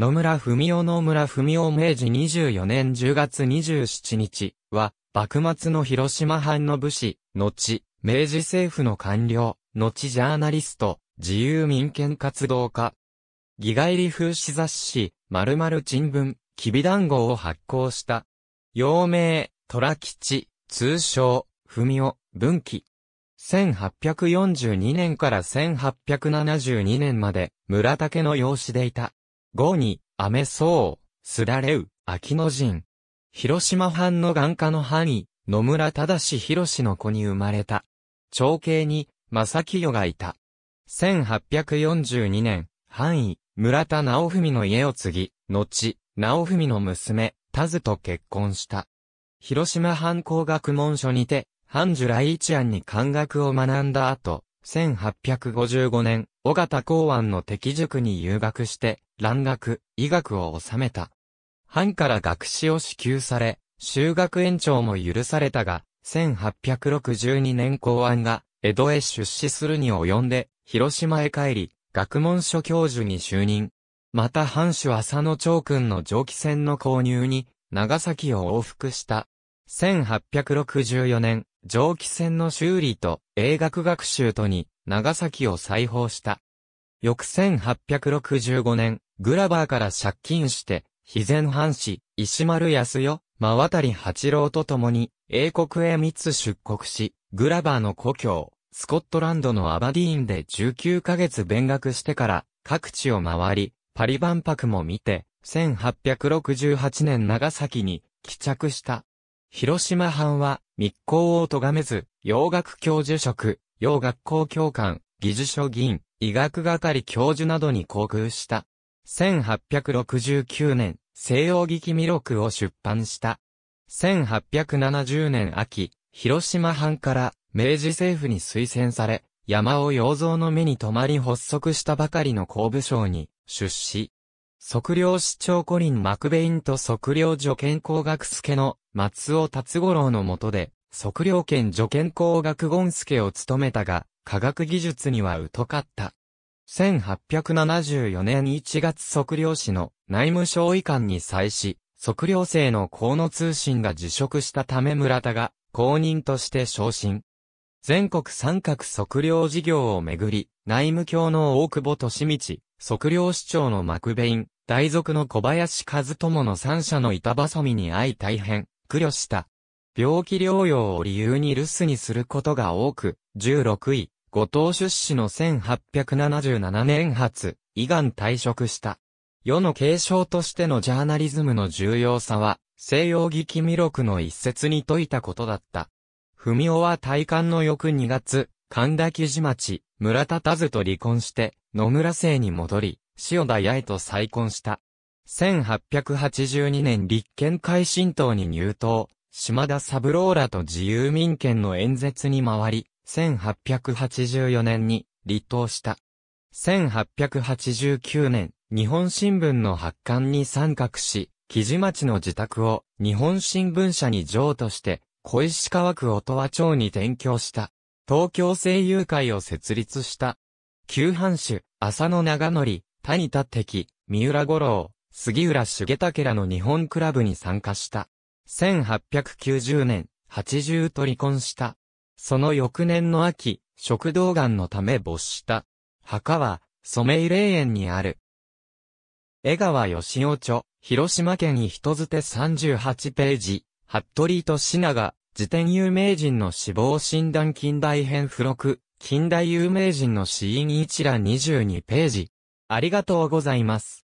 野村文雄野村文雄明治24年10月27日は、幕末の広島藩の武士、後、明治政府の官僚、後ジャーナリスト、自由民権活動家。義外理風刺雑誌、〇〇人文、きび団子を発行した。陽明、虎吉、通称、文雄、文記。1842年から1872年まで、村竹の養子でいた。後に、アメソウ、すられう、秋野人。広島藩の眼下の範囲、野村忠宏の子に生まれた。長兄に、正清がいた。1842年、範囲、村田直文の家を継ぎ、後、直文の娘、田津と結婚した。広島藩工学文書にて、藩寿来一案に漢学を学んだ後、1855年、尾形公安の敵塾に留学して、蘭学、医学を治めた。藩から学士を支給され、修学延長も許されたが、1862年公安が、江戸へ出資するに及んで、広島へ帰り、学問所教授に就任。また藩主浅野長君の蒸気船の購入に、長崎を往復した。1864年、蒸気船の修理と、英学学習とに、長崎を再訪した。翌1865年、グラバーから借金して、肥前藩士、石丸康代、真渡八郎と共に、英国へ密出国し、グラバーの故郷、スコットランドのアバディーンで19ヶ月勉学してから、各地を回り、パリ万博も見て、1868年長崎に帰着した。広島藩は密航を咎めず、洋楽教授職、洋学校教官、技術書議員、医学係教授などに航空した。1869年、西洋劇弥勒を出版した。1870年秋、広島藩から明治政府に推薦され、山尾洋蔵の目に留まり発足したばかりの工部省に出資。測量市長コリン・マクベインと測量助健工学助の松尾達五郎の下で、測量兼助健工学スケを務めたが、科学技術には疎かった。1874年1月測量士の内務省医官に際し、測量生の河野通信が辞職したため村田が公認として昇進。全国三角測量事業をめぐり、内務卿の大久保利道、測量市長の幕部員、大族の小林和友の三者の板挟みに相大変、苦慮した。病気療養を理由に留守にすることが多く、16位、五島出資の1877年発、伊ガ退職した。世の継承としてのジャーナリズムの重要さは、西洋劇記録の一節に説いたことだった。文雄は大観の翌2月、神田木地町、村田田津と離婚して、野村姓に戻り、塩田八重と再婚した。1882年立憲会新党に入党、島田三郎らと自由民権の演説に回り、1884年に立党した。1889年、日本新聞の発刊に参画し、木地町の自宅を日本新聞社に譲渡して、小石川区音羽町に転居した。東京声優会を設立した。旧藩主、浅野長則、谷田敵、三浦五郎、杉浦重武らの日本クラブに参加した。1890年、80と離婚した。その翌年の秋、食道癌のため没した。墓は、染井霊園にある。江川義雄著、広島県人づて38ページ、服部と品が、辞典有名人の死亡診断近代編付録、近代有名人の死因一覧22ページ。ありがとうございます。